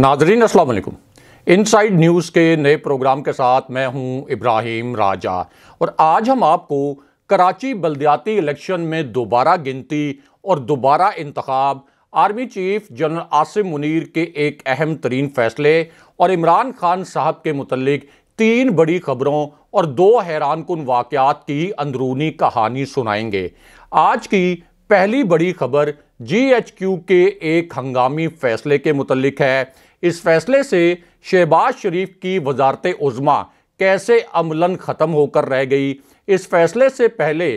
नाजरीन असलकुम inside news के नए प्रोग्राम के साथ मैं हूं इब्राहिम राजा और आज हम आपको कराची बलदियाती इलेक्शन में दोबारा गिनती और दोबारा इंतखब army chief general Asim Munir के एक अहम तरीन फैसले और इमरान खान साहब के मतलब तीन बड़ी खबरों और दो हैरान कन वाक़ात की अंदरूनी कहानी सुनाएंगे आज की पहली बड़ी खबर जी एच क्यू के एक हंगामी फैसले के मुतलक है इस फैसले से शहबाज शरीफ की वजारत उज़मा कैसे अमलन ख़त्म होकर रह गई इस फैसले से पहले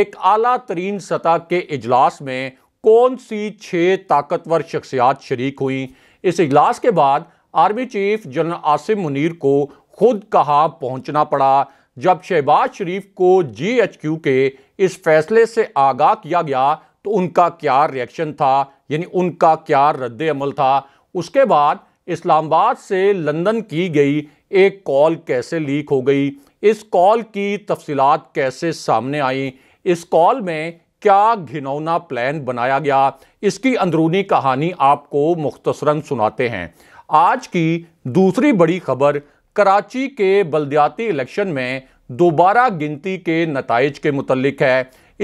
एक अला तरीन सतह के अजलास में कौन सी छः ताकतवर शख्सियात शरीक हुई इस अजलास के बाद army chief general Asim Munir को खुद कहाँ पहुँचना पड़ा जब शहबाज शरीफ को जी एच क्यू के इस फैसले से आगाह किया गया तो उनका क्या रिएक्शन था यानी उनका क्या रद्द अमल था उसके बाद इस्लामाबाद से लंदन की गई एक कॉल कैसे लीक हो गई इस कॉल की तफसीत कैसे सामने आई इस कॉल में क्या घिनौना प्लान बनाया गया इसकी अंदरूनी कहानी आपको मुख्तसरा सुनाते हैं आज की दूसरी बड़ी खबर कराची के बलदियाती इलेक्शन में दोबारा गिनती के नतज के मुतलक है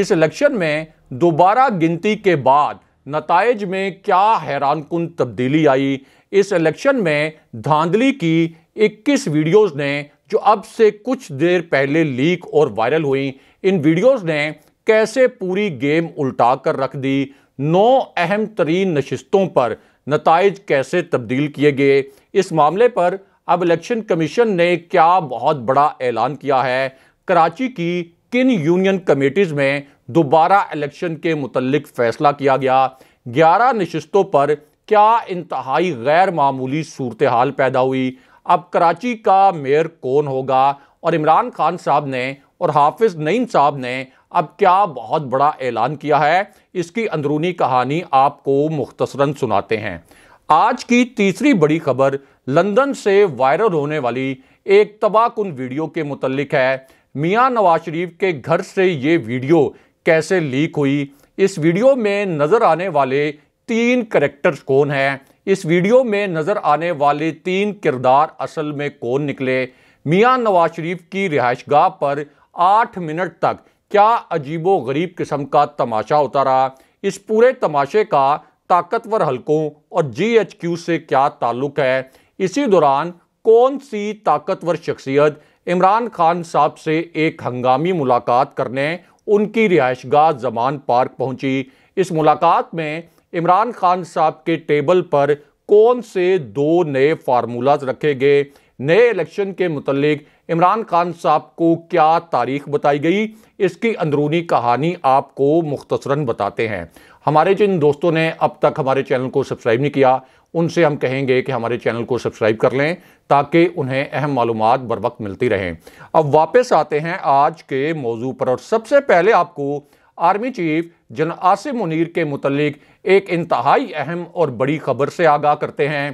इस इलेक्शन में दोबारा गिनती के बाद नतज में क्या हैरान कन तब्दीली आई इस इलेक्शन में धांधली की 21 वीडियोस ने जो अब से कुछ देर पहले लीक और वायरल हुई इन वीडियोस ने कैसे पूरी गेम उल्टा कर रख दी नौ अहम तरीन नशस्तों पर नतज कैसे तब्दील किए गए इस मामले पर अब इलेक्शन कमीशन ने क्या बहुत बड़ा ऐलान किया है कराची की किन यूनियन कमेटीज़ में दोबारा इलेक्शन के मुतलक फैसला किया गया ग्यारह नशस्तों पर क्या इंतहाई गैर मामूली सूरत हाल पैदा हुई अब कराची का मेयर कौन होगा और इमरान खान साहब ने और हाफिज नईम साहब ने अब क्या बहुत बड़ा ऐलान किया है इसकी अंदरूनी कहानी आपको मुख्तसरन सुनाते हैं आज की तीसरी बड़ी खबर लंदन से वायरल होने वाली एक तबाहकुन वीडियो के मुतलिक है मियां नवाज शरीफ के घर से ये वीडियो कैसे लीक हुई इस वीडियो में नज़र आने वाले तीन करेक्टर्स कौन हैं इस वीडियो में नज़र आने वाले तीन किरदार असल में कौन निकले मियां नवाज शरीफ की रिहाइशगाह पर आठ मिनट तक क्या अजीबो गरीब किस्म का तमाशा होता रहा इस पूरे तमाशे का ताकतवर हलकों और जीएचक्यू से क्या ताल्लुक है इसी दौरान कौन सी ताकतवर शख्सियत इमरान खान साहब से एक हंगामी मुलाकात करने उनकी रिहाइश गाह जमान पार्क पहुंची इस मुलाकात में इमरान खान साहब के टेबल पर कौन से दो नए फार्मूलाज रखे गए नए इलेक्शन के मुतलिक इमरान खान साहब को क्या तारीख बताई गई इसकी अंदरूनी कहानी आपको मुख्तसरन बताते हैं हमारे जिन दोस्तों ने अब तक हमारे चैनल को सब्सक्राइब नहीं किया उनसे हम कहेंगे कि हमारे चैनल को सब्सक्राइब कर लें ताकि उन्हें अहम मालूम बर वक्त मिलती रहें अब वापस आते हैं आज के मौजू पर और सबसे पहले आपको आर्मी चीफ जन आसिम मुनिर के मुतलिक एक इंतहाई अहम और बड़ी खबर से आगाह करते हैं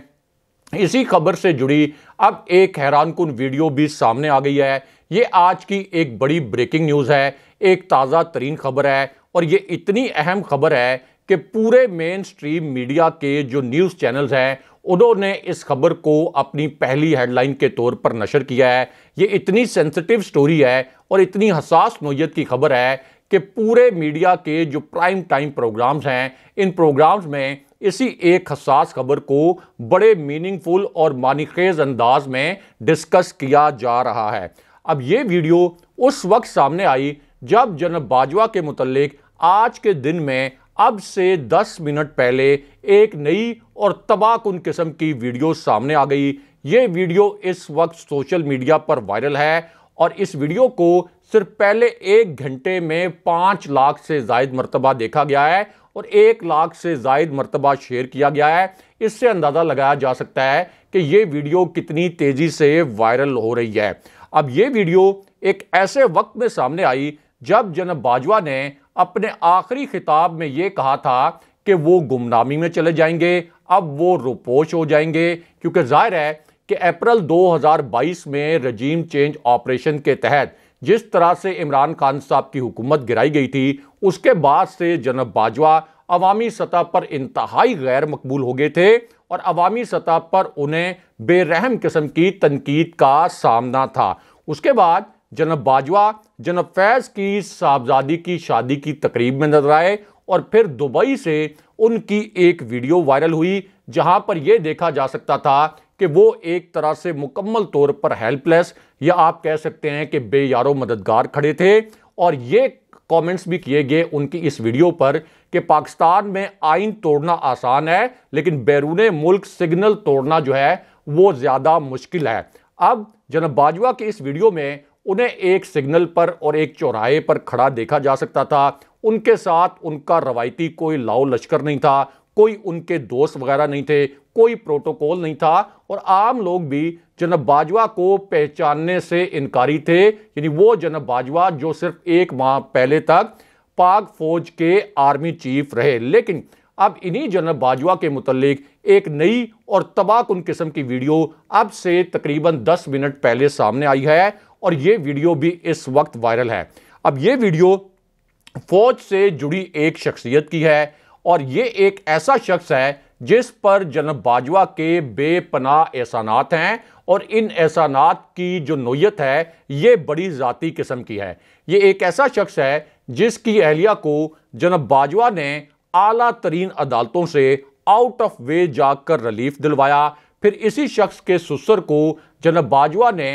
इसी खबर से जुड़ी अब एक हैरान कन वीडियो भी सामने आ गई है ये आज की एक बड़ी ब्रेकिंग न्यूज़ है एक ताज़ा तरीन खबर है और ये इतनी अहम खबर है कि पूरे मेन स्ट्रीम मीडिया के जो न्यूज़ चैनल्स हैं उन्होंने इस खबर को अपनी पहली हेडलाइन के तौर पर नशर किया है ये इतनी सेंसिटिव स्टोरी है और इतनी हसास नोयत की खबर है कि पूरे मीडिया के जो प्राइम टाइम प्रोग्राम्स हैं इन प्रोग्राम्स में इसी एक हसास खबर को बड़े मीनिंगफुल और मानिखेज अंदाज में डिस्कस किया जा रहा है अब ये वीडियो उस वक्त सामने आई जब जनब बाजवा के मुतलक आज के दिन में अब से 10 मिनट पहले एक नई और तबाहकुन किस्म की वीडियो सामने आ गई ये वीडियो इस वक्त सोशल मीडिया पर वायरल है और इस वीडियो को सिर्फ पहले एक घंटे में पाँच लाख से जायद मरतबा देखा गया है और एक लाख से जायद मरतबा शेयर किया गया है इससे अंदाज़ा लगाया जा सकता है कि ये वीडियो कितनी तेज़ी से वायरल हो रही है अब ये वीडियो एक ऐसे वक्त में सामने आई जब जनब बाजवा ने अपने आखिरी खिताब में ये कहा था कि वो गुमनामी में चले जाएंगे अब वो रुपोश हो जाएंगे क्योंकि जाहिर है कि अप्रैल 2022 में रजीम चेंज ऑपरेशन के तहत जिस तरह से इमरान खान साहब की हुकूमत गिराई गई थी उसके बाद से जनब बाजवा अवामी सतह पर इंतहाई गैर मकबूल हो गए थे और अवामी सतह पर उन्हें बेरहम किस्म की तनकीद का सामना था उसके बाद जनाब बाजवा जनाब फैज़ की साहबजादी की शादी की तकरीब में नजर आए और फिर दुबई से उनकी एक वीडियो वायरल हुई जहां पर यह देखा जा सकता था कि वो एक तरह से मुकम्मल तौर पर हेल्पलेस या आप कह सकते हैं कि बेयारो मददगार खड़े थे और ये कमेंट्स भी किए गए उनकी इस वीडियो पर कि पाकिस्तान में आइन तोड़ना आसान है लेकिन बैरून मुल्क सिग्नल तोड़ना जो है वो ज़्यादा मुश्किल है अब जनब बाजवा के इस वीडियो में उन्हें एक सिग्नल पर और एक चौराहे पर खड़ा देखा जा सकता था उनके साथ उनका रवायती कोई लाओ लश्कर नहीं था कोई उनके दोस्त वगैरह नहीं थे कोई प्रोटोकॉल नहीं था और आम लोग भी जनब बाजवा को पहचानने से इनकारी थे यानी वो जनब बाजवा जो सिर्फ एक माह पहले तक पाक फौज के आर्मी चीफ रहे लेकिन अब इन्हीं जनब बाजवा के मुतलिक एक नई और तबाह किस्म की वीडियो अब से तकरीबन 10 मिनट पहले सामने आई है और ये वीडियो भी इस वक्त वायरल है अब ये वीडियो फौज से जुड़ी एक शख्सियत की है और ये एक ऐसा शख्स है जिस पर जनरल बाजवा के बेपनाह एहसानात हैं और इन एहसानात की जो नोयत है ये बड़ी ज़ाती किस्म की है ये एक ऐसा शख्स है जिसकी अहलिया को जनरल बाजवा ने आला तरीन अदालतों से आउट ऑफ वे जाकर रिलीफ दिलवाया फिर इसी शख्स के सुसर को जनरल बाजवा ने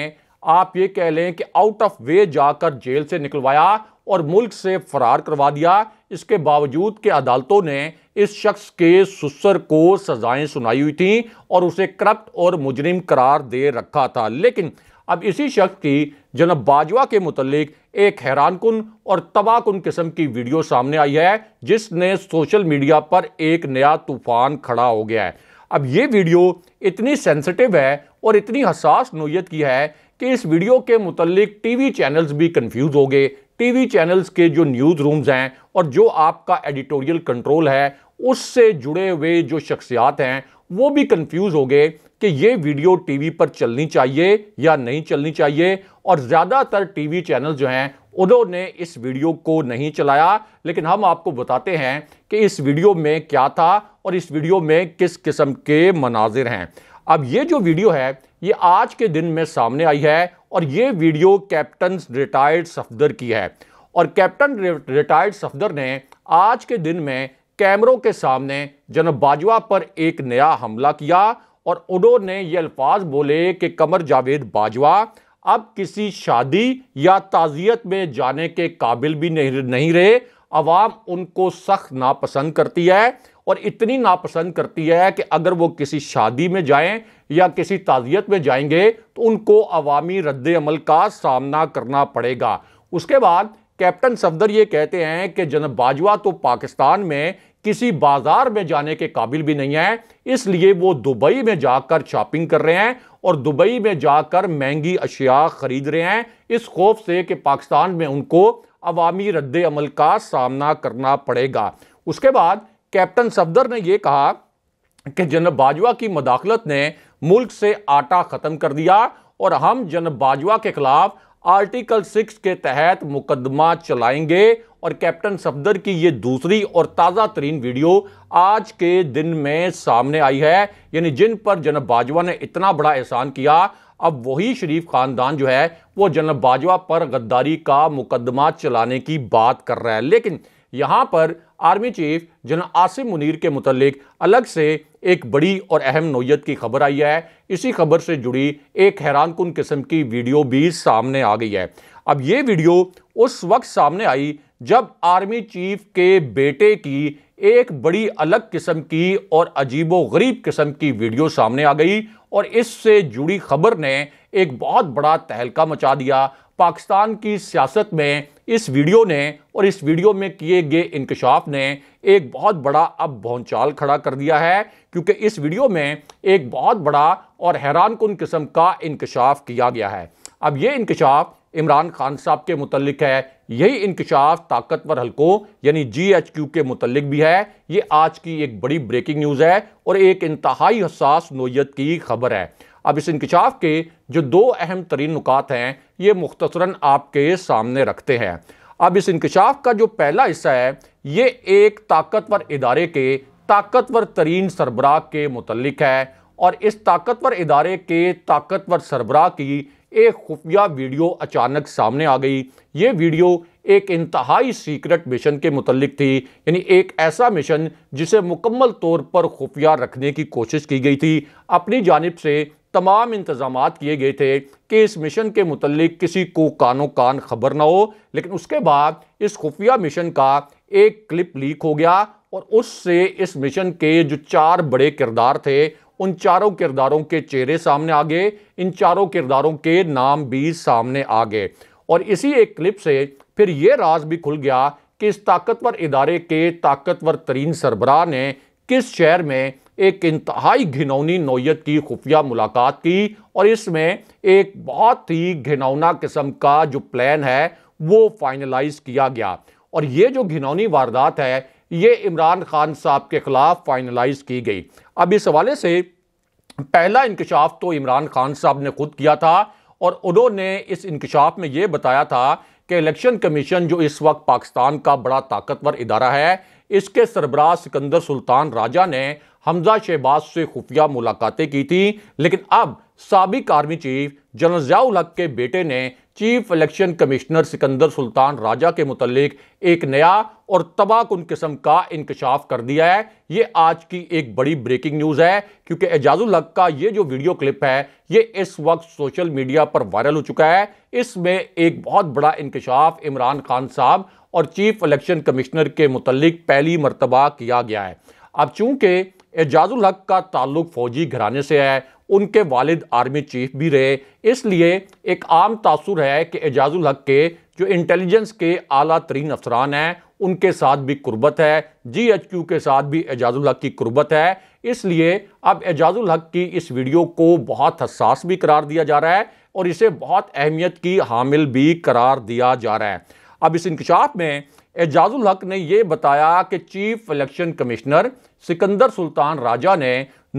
आप ये कह लें कि आउट ऑफ वे जाकर जेल से निकलवाया और मुल्क से फरार करवा दिया इसके बावजूद के अदालतों ने इस शख्स के सुसर को सजाएं सुनाई हुई थीं और उसे करप्ट और मुजरिम करार दे रखा था लेकिन अब इसी शख्स की जनब बाजवा के मतलब एक हैरानकुन और तबाहकुन किस्म की वीडियो सामने आई है जिसने सोशल मीडिया पर एक नया तूफान खड़ा हो गया है अब ये वीडियो इतनी सेंसिटिव है और इतनी हसास नोयत की है कि इस वीडियो के मुतलिक टीवी चैनल्स भी कंफ्यूज हो गए टीवी चैनल्स के जो न्यूज़ रूम्स हैं और जो आपका एडिटोरियल कंट्रोल है उससे जुड़े हुए जो शख्सियात हैं वो भी कंफ्यूज हो गए कि ये वीडियो टीवी पर चलनी चाहिए या नहीं चलनी चाहिए और ज़्यादातर टीवी चैनल जो हैं उन्होंने इस वीडियो को नहीं चलाया लेकिन हम आपको बताते हैं कि इस वीडियो में क्या था और इस वीडियो में किस किस्म के मनाजिर हैं अब ये जो वीडियो है ये आज के दिन में सामने आई है और ये वीडियो कैप्टन रिटायर्ड सफदर की है और कैप्टन रिटायर्ड सफदर ने आज के दिन में कैमरों के सामने जनब बाजवा पर एक नया हमला किया और उन्होंने ये अल्फाज बोले कि कमर जावेद बाजवा अब किसी शादी या ताज़ियत में जाने के काबिल भी नहीं नहीं रहे अवाम उनको सख्त नापसंद करती है और इतनी नापसंद करती है कि अगर वो किसी शादी में जाएं या किसी ताज़ियत में जाएंगे तो उनको अवामी रद्द अमल का सामना करना पड़ेगा उसके बाद कैप्टन सफदर ये कहते हैं कि जनब बाजवा तो पाकिस्तान में किसी बाजार में जाने के काबिल भी नहीं है इसलिए वो दुबई में जाकर शॉपिंग कर रहे हैं और दुबई में जाकर महंगी अशिया खरीद रहे हैं इस खौफ से कि पाकिस्तान में उनको अवामी रद्द अमल का सामना करना पड़ेगा उसके बाद कैप्टन सफदर ने यह कहा कि जनरल बाजवा की मदाखलत ने मुल्क से आटा ख़त्म कर दिया और हम जनरल बाजवा के खिलाफ आर्टिकल सिक्स के तहत मुकदमा चलाएंगे और कैप्टन सफदर की ये दूसरी और ताज़ा तरीन वीडियो आज के दिन में सामने आई है यानी जिन पर जनरल बाजवा ने इतना बड़ा एहसान किया अब वही शरीफ खानदान जो है वो जनरल बाजवा पर गद्दारी का मुकदमा चलाने की बात कर रहा है लेकिन यहाँ पर army chief general Asim Munir के मुतलिक अलग से एक बड़ी और अहम नोयत की खबर आई है इसी खबर से जुड़ी एक हैरान कन किस्म की वीडियो भी सामने आ गई है अब ये वीडियो उस वक्त सामने आई जब आर्मी चीफ के बेटे की एक बड़ी अलग किस्म की और अजीबो गरीब किस्म की वीडियो सामने आ गई और इससे जुड़ी खबर ने एक बहुत बड़ा तहलका मचा दिया पाकिस्तान की सियासत में इस वीडियो ने और इस वीडियो में किए गए इंकशाफ ने एक बहुत बड़ा अब भौचाल खड़ा कर दिया है क्योंकि इस वीडियो में एक बहुत बड़ा और हैरान कन किस्म का इंकशाफ किया गया है अब ये इंकशाफ इमरान खान साहब के मुतलक है यही इंकशाफ ताकतवर हलकों यानी जी एच क्यू के मुतलक भी है ये आज की एक बड़ी ब्रेकिंग न्यूज़ है और एक इंतहाई हसास नोयत की खबर है अब इस इंकशाफ के जो दो अहम तरीन नुकात हैं ये मुख्तरा आपके सामने रखते हैं अब इस इंकशाफ का जो पहला हिस्सा है ये एक ताकतवर इदारे के ताकतवर तरीन सरबराह के मतलब है और इस ताकतवर इदारे के ताकतवर सरबराह की एक खुफिया वीडियो अचानक सामने आ गई ये वीडियो एक इंतहाई सीक्रेट मिशन के मतलब थी यानी एक ऐसा मिशन जिसे मुकम्मल तौर पर खुफिया रखने की कोशिश की गई थी अपनी जानब से तमाम इंतजाम किए गए थे कि इस मिशन के मतलब किसी को कानो कान खबर ना हो लेकिन उसके बाद इस खुफिया मिशन का एक क्लिप लीक हो गया और उससे इस मिशन के जो चार बड़े किरदार थे उन चारों किरदारों के चेहरे सामने आ गए इन चारों किरदारों के नाम भी सामने आ गए और इसी एक क्लिप से फिर ये राज भी खुल गया कि इस ताकतवर इदारे के ताकतवर तरीन सरबराह ने किस शहर में एक इंतहाई घिनौनी नौीयत की खुफिया मुलाकात की और इसमें एक बहुत ही घिनौना किस्म का जो प्लान है वो फाइनलाइज किया गया और ये जो घिनौनी वारदात है ये इमरान खान साहब के खिलाफ फाइनलाइज की गई अब इस हवाले से पहला इंकशाफ तो इमरान खान साहब ने खुद किया था और उन्होंने इस इंकशाफ में ये बताया था कि इलेक्शन कमीशन जो इस वक्त पाकिस्तान का बड़ा ताकतवर इदारा है इसके सरबराह सिकंदर सुल्तान राजा ने हमजा शहबाज से खुफिया मुलाकातें की थी लेकिन अब सबक आर्मी चीफ जनरल जयाउल हक के बेटे ने chief election commissioner Sikandar Sultan Raja के मुतलिक एक नया और तबाहकुन किस्म का इंकशाफ कर दिया है ये आज की एक बड़ी ब्रेकिंग न्यूज़ है क्योंकि एजाजुल हक का ये जो वीडियो क्लिप है ये इस वक्त सोशल मीडिया पर वायरल हो चुका है इसमें एक बहुत बड़ा इंकशाफ इमरान खान साहब और चीफ इलेक्शन कमिश्नर के मुतलिक पहली मरतबा किया गया है अब चूंकि एजाजुल हक का ताल्लुक फौजी घराने से है उनके वालिद आर्मी चीफ भी रहे इसलिए एक आम तासुर है कि एजाजुल हक के जो इंटेलिजेंस के अला तरीन अफसरान हैं उनके साथ भी कुर्बत है जी एच क्यू के साथ भी एजाजुल हक की कुर्बत है इसलिए अब एजाजुल हक की इस वीडियो को बहुत हसास भी करार दिया जा रहा है और इसे बहुत अहमियत की हामिल भी करार दिया जा रहा है अब इस इंकशाफ में एजाजुल हक ने यह बताया कि chief election commissioner Sikandar Sultan Raja ने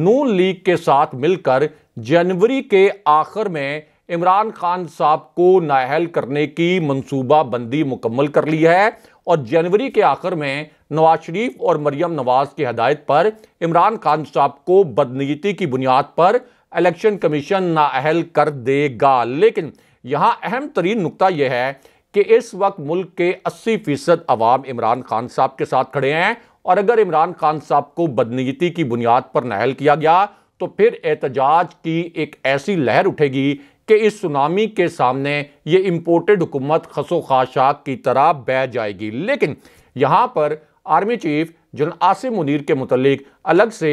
नून लीग के साथ मिलकर जनवरी के आखिर में इमरान खान साहब को नाहल करने की मनसूबा बंदी मुकम्मल कर ली है और जनवरी के आखिर में नवाज शरीफ और मरियम नवाज की हदायत पर इमरान खान साहब को बदनीति की बुनियाद पर इलेक्शन कमीशन नाअहल कर देगा लेकिन यहाँ अहम तरीन नुकता यह है कि इस वक्त मुल्क के 80 फीसद अवाम इमरान खान साहब के साथ खड़े हैं और अगर इमरान खान साहब को बदनीति की बुनियाद पर नहल किया गया तो फिर एहतजाज की एक ऐसी लहर उठेगी कि इस सुनामी के सामने ये इम्पोर्टेड हुकूमत खसो खाशाक की तरह बह जाएगी लेकिन यहाँ पर army chief general Asim Munir के मतलब अलग से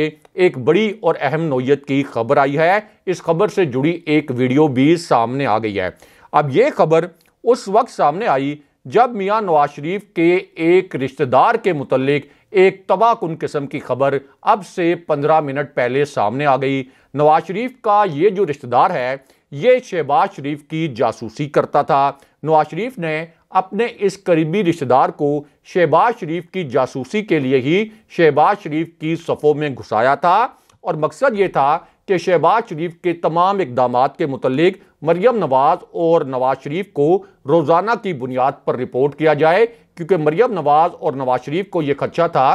एक बड़ी और अहम नोयत की खबर आई है इस खबर से जुड़ी एक वीडियो भी सामने आ गई है अब ये खबर उस वक्त सामने आई जब मियाँ नवाज शरीफ के एक रिश्तेदार के मुतलक एक तबाह कन किस्म की खबर अब से पंद्रह मिनट पहले सामने आ गई नवाज शरीफ का ये जो रिश्तेदार है ये शहबाज शरीफ की जासूसी करता था नवाज शरीफ ने अपने इस करीबी रिश्तेदार को शहबाज शरीफ की जासूसी के लिए ही शहबाज शरीफ की सफ़ों में घुसाया था और मकसद ये था कि शहबाज शरीफ के तमाम इकदाम के मतलब मरियम नवाज और नवाज शरीफ को रोजाना की बुनियाद पर रिपोर्ट किया जाए क्योंकि मरियम नवाज और नवाज शरीफ को यह खदशा था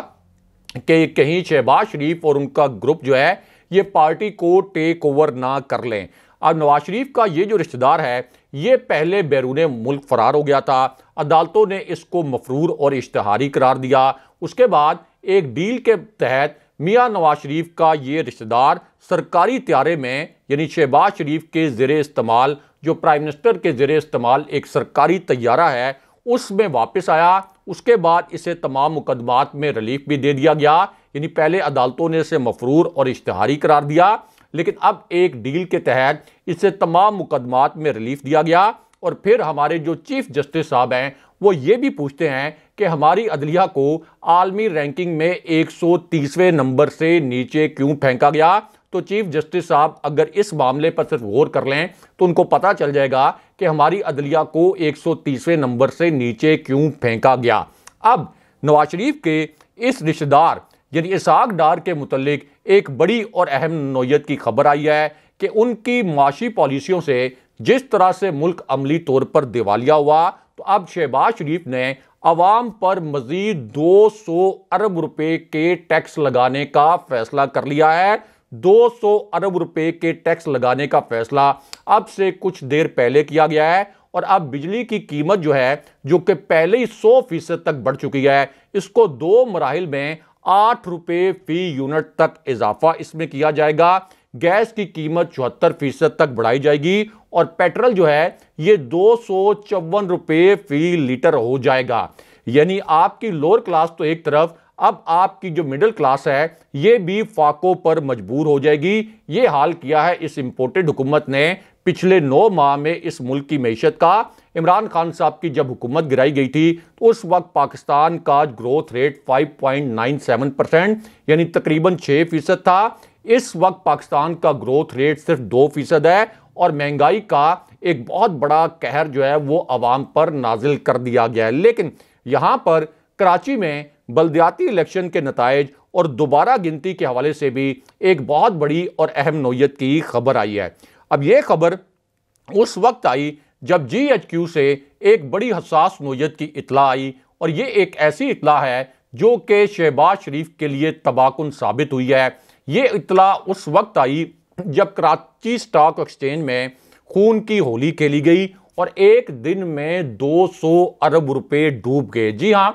कि कहीं शहबाज शरीफ और उनका ग्रुप जो है ये पार्टी को टेक ओवर ना कर लें अब नवाज शरीफ का ये जो रिश्तेदार है ये पहले बैरून मुल्क फरार हो गया था अदालतों ने इसको मफरूर और इश्तहारी करार दिया उसके बाद एक डील के तहत मियाँ नवाज शरीफ का ये रिश्तेदार सरकारी त्यारे में यानी शहबाज शरीफ के ज़ेर इस्तेमाल जो प्राइम मिनिस्टर के ज़ेर इस्तेमाल एक सरकारी तैयारा है उसमें वापस आया उसके बाद इसे तमाम मुकदमात में रिलीफ भी दे दिया गया यानी पहले अदालतों ने इसे मफरूर और इश्तहारी करार दिया लेकिन अब एक डील के तहत इसे तमाम मुकदमात में रिलीफ दिया गया और फिर हमारे जो चीफ जस्टिस साहब हैं वो ये भी पूछते हैं कि हमारी अदलिया को आलमी रैंकिंग में 130वें नंबर से नीचे क्यों फेंका गया तो चीफ जस्टिस साहब अगर इस मामले पर सिर्फ गौर कर लें तो उनको पता चल जाएगा कि हमारी अदलिया को 130वें नंबर से नीचे क्यों फेंका गया अब नवाज शरीफ के इस रिश्तेदार यानी इसाक डार के मुतलिक एक बड़ी और अहम नोयत की खबर आई है कि उनकी माशी पॉलिसियों से जिस तरह से मुल्क अमली तौर पर दिवालिया हुआ तो अब शहबाज शरीफ ने आवाम पर मजीद 200 अरब रुपए के टैक्स लगाने का फैसला कर लिया है 200 अरब रुपए के टैक्स लगाने का फैसला अब से कुछ देर पहले किया गया है और अब बिजली की कीमत जो है जो कि पहले ही 100 फीसद तक बढ़ चुकी है इसको दो मराहल में आठ रुपये फी यूनिट तक इजाफा इसमें किया जाएगा गैस की कीमत चौहत्तर फीसद तक बढ़ाई जाएगी और पेट्रोल जो है ये दो सौ चौवन रुपये फी लीटर हो जाएगा यानी आपकी लोअर क्लास तो एक तरफ अब आपकी जो मिडिल क्लास है ये भी फाकों पर मजबूर हो जाएगी ये हाल किया है इस इम्पोर्टेड हुकूमत ने पिछले नौ माह में इस मुल्क की मीशत का इमरान खान साहब की जब हुकूमत गिराई गई थी तो उस वक्त पाकिस्तान का ग्रोथ रेट 5.97 परसेंट यानी तकरीबन 6 फीसद था इस वक्त पाकिस्तान का ग्रोथ रेट सिर्फ 2 फीसद है और महंगाई का एक बहुत बड़ा कहर जो है वो आवाम पर नाजिल कर दिया गया है लेकिन यहाँ पर कराची में बल्दियाती इलेक्शन के नतज और दोबारा गिनती के हवाले से भी एक बहुत बड़ी और अहम नोयत की खबर आई है अब ये खबर उस वक्त आई जब जी एच क्यू से एक बड़ी हसास नोयत की इतला आई और ये एक ऐसी इतला है जो कि शहबाज शरीफ के लिए तबाहकुन साबित हुई है ये इतला उस वक्त आई जब कराची स्टॉक एक्सचेंज में खून की होली खेली गई और एक दिन में 200 अरब रुपए डूब गए जी हाँ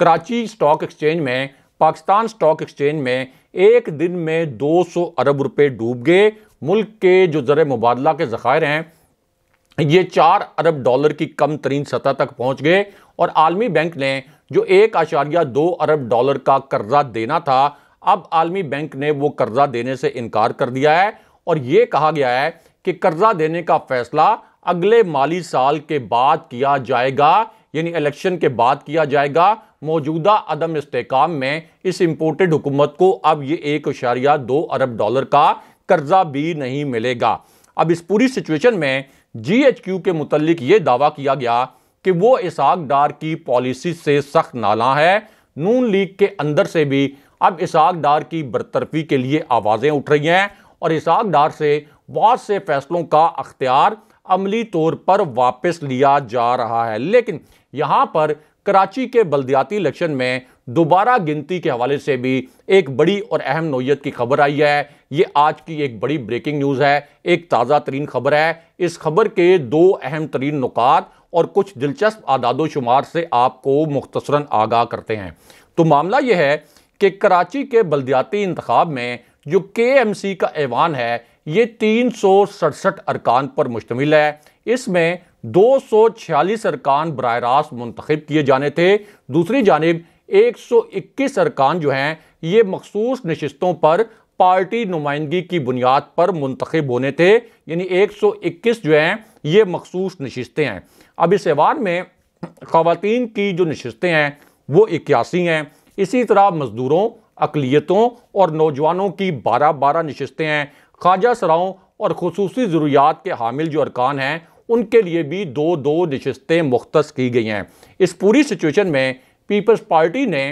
कराची स्टॉक एक्सचेंज में पाकिस्तान स्टॉक एक्सचेंज में एक दिन में 200 अरब रुपए डूब गए मुल्क के जो ज़र मुबादला के ज़खायर हैं ये चार अरब डॉलर की कम तरीन सतह तक पहुँच गए और आलमी बैंक ने जो एक आशारिया दो अरब डॉलर का कर्जा देना था अब आलमी बैंक ने वो कर्जा देने से इनकार कर दिया है और ये कहा गया है कि कर्जा देने का फैसला अगले माली साल के बाद किया जाएगा यानी इलेक्शन के बाद किया जाएगा मौजूदा अदम इसकाम में इस इम्पोर्टेड हुकूमत को अब ये एक अशारिया दो अरब डॉलर का कर्जा भी नहीं मिलेगा अब इस पूरी सिचुएशन में जी एच क्यू के मुतलिक ये दावा किया गया कि वो इसहाक डार की पॉलिसी से सख्त नाला है नून लीग के अंदर से भी अब इसहाक डार की बरतरफी के लिए आवाज़ें उठ रही हैं और इसहाक डार से बहुत से फैसलों का अख्तियार अमली तौर पर वापस लिया जा रहा है लेकिन यहां पर कराची के बल्दियाती इलेक्शन में दोबारा गिनती के हवाले से भी एक बड़ी और अहम नोयत की खबर आई है ये आज की एक बड़ी ब्रेकिंग न्यूज़ है एक ताज़ा तरीन खबर है इस खबर के दो अहम तरीन नुकात और कुछ दिलचस्प आदादोशुमार से आपको मुख्तसरा आगाह करते हैं तो मामला यह है कि कराची के बल्दियाती इंतब में जो के एम सी का ऐवान है ये तीन अरकान पर मुश्तमिल है इसमें दो सौ छियालीस अरकान बर रास्त मंतखब किए जाने थे दूसरी जानब एक सौ इक्कीस अरकान जो हैं ये मखसूस नशस्तों पर पार्टी नुमाइंदगी की बुनियाद पर मंतखब होने थे यानी एक सौ इक्कीस जो हैं ये मखसूस नशस्तें हैं अब इस एवान में ख़वान की जो नशस्तें हैं वो इक्यासी हैं इसी तरह मज़दूरों अकलीतों और नौजवानों की बारह बारह नशस्तें हैं ख्वाजा सराओं और खसूस ज़रूरियात के हामिल जो अरकान हैं उनके लिए भी दो दो नशस्तें मुख्त की गई हैं इस पूरी सिचुएशन में पीपल्स पार्टी ने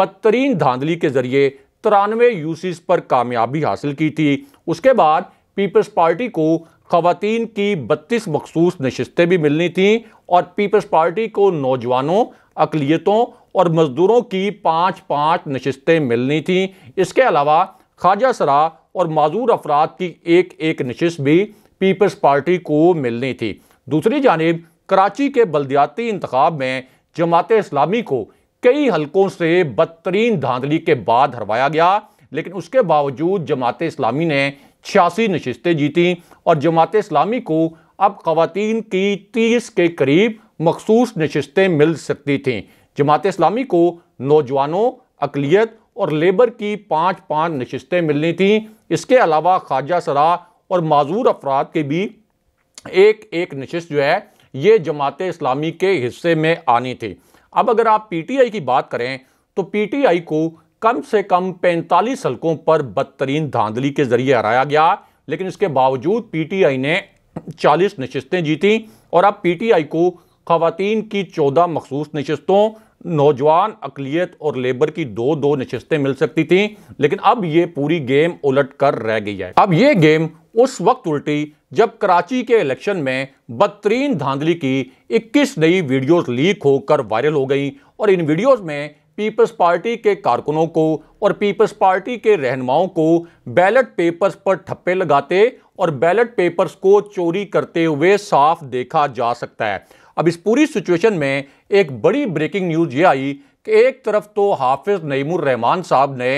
बदतरीन धांधली के ज़रिए तिरानवे यूसीस पर कामयाबी हासिल की थी उसके बाद पीपल्स पार्टी को खवतान की बत्तीस मखसूस नशस्तें भी मिलनी थीं और पीपल्स पार्टी को नौजवानों अकलीतों और मज़दूरों की पाँच पाँच नशस्तें मिलनी थीं इसके अलावा ख्वाजा सरा और माजूर अफराद की एक एक नशस्त भी पीपल्स पार्टी को मिलनी थी दूसरी जानब कराची के बलदियाती इंतखब में जमात इस्लामी को कई हलकों से बदतरीन धांधली के बाद हरवाया गया लेकिन उसके बावजूद जमात इस्लामी ने छियासी नशस्तें जीतीं और जमात इस्लामी को अब खातन की तीस के करीब मखसूस नशस्तें मिल सकती थीं जमात इस्लामी को नौजवानों अकलीत और लेबर की पाँच पाँच नशस्तें मिलनी थी इसके अलावा ख्वाजा सरा और माजूर अफराद के भी एक एक नशस्त जो है ये जमात इस्लामी के हिस्से में आनी थी अब अगर आप पीटीआई की बात करें तो पीटीआई को कम से कम पैंतालीस हलकों पर बदतरीन धांधली के जरिए हराया गया लेकिन इसके बावजूद पीटीआई ने चालीस नशस्तें जीतीं और अब पीटीआई को खातन की चौदह मखसूस नशस्तों नौजवान अकलीत और लेबर की दो दो नशस्तें मिल सकती थी लेकिन अब ये पूरी गेम उलट कर रह गई है अब ये गेम उस वक्त उल्टी जब कराची के इलेक्शन में बदतरीन धांधली की 21 नई वीडियोस लीक होकर वायरल हो गई और इन वीडियोस में पीपल्स पार्टी के कारकुनों को और पीपल्स पार्टी के रहनुमाओं को बैलेट पेपर्स पर ठप्पे लगाते और बैलेट पेपर्स को चोरी करते हुए साफ देखा जा सकता है अब इस पूरी सिचुएशन में एक बड़ी ब्रेकिंग न्यूज़ ये आई कि एक तरफ तो हाफिज नईमुर रहमान साहब ने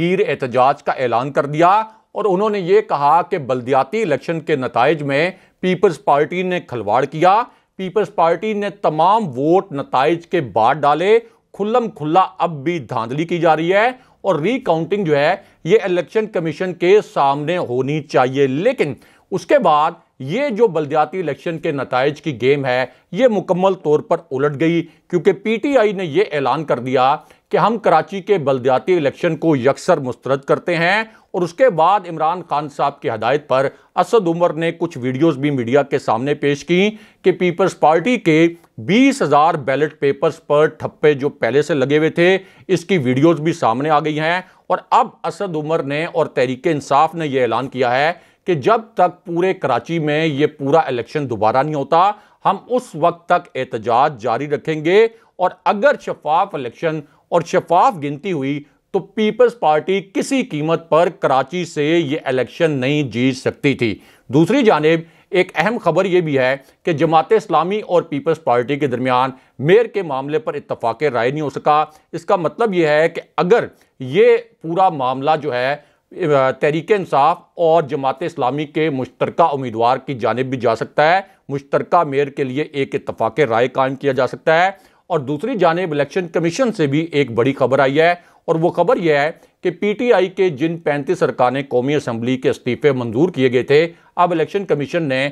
गिर एहतजाज का ऐलान कर दिया और उन्होंने ये कहा कि बल्दियाती इलेक्शन के नतज में पीपल्स पार्टी ने खलवाड़ किया पीपल्स पार्टी ने तमाम वोट नतज के बाद डाले खुल्लम खुल्ला अब भी धांधली की जा रही है और रिकाउंटिंग जो है ये इलेक्शन कमीशन के सामने होनी चाहिए लेकिन उसके बाद ये जो बलदियाती इलेक्शन के नतज की गेम है ये मुकम्मल तौर पर उलट गई क्योंकि पीटीआई ने यह ऐलान कर दिया कि हम कराची के बलदियाती इलेक्शन को यकसर मुस्तरद करते हैं और उसके बाद इमरान खान साहब की हदायत पर असद उमर ने कुछ वीडियोस भी मीडिया के सामने पेश की कि पीपल्स पार्टी के बीस हज़ार बैलेट पेपर्स पर ठप्पे जो पहले से लगे हुए थे इसकी वीडियोज़ भी सामने आ गई हैं और अब असद उमर ने और तहरीक इंसाफ ने यह ऐलान किया है कि जब तक पूरे कराची में ये पूरा इलेक्शन दोबारा नहीं होता हम उस वक्त तक एहतजाज जारी रखेंगे और अगर शफाफ इलेक्शन और शफाफ गिनती हुई तो पीपल्स पार्टी किसी कीमत पर कराची से ये इलेक्शन नहीं जीत सकती थी दूसरी जानब एक अहम खबर यह भी है कि जमात इस्लामी और पीपल्स पार्टी के दरमियान मेयर के मामले पर इतफाक़ राय नहीं हो सका इसका मतलब यह है कि अगर ये पूरा मामला जो है तहरीक इंसाफ और जमात इस्लामी के मुश्तरक उम्मीदवार की जानब भी जा सकता है मुश्तरक मेयर के लिए एक इतफाक़ राय कायम किया जा सकता है और दूसरी जानब इलेक्शन कमीशन से भी एक बड़ी खबर आई है और वो खबर यह है कि पी टी आई के जिन पैंतीस अरकान कौमी असम्बली के इस्तीफ़े मंजूर किए गए थे अब इलेक्शन कमीशन ने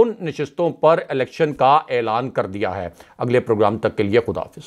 उन नशस्तों पर इलेक्शन का ऐलान कर दिया है अगले प्रोग्राम तक के लिए खुदाफि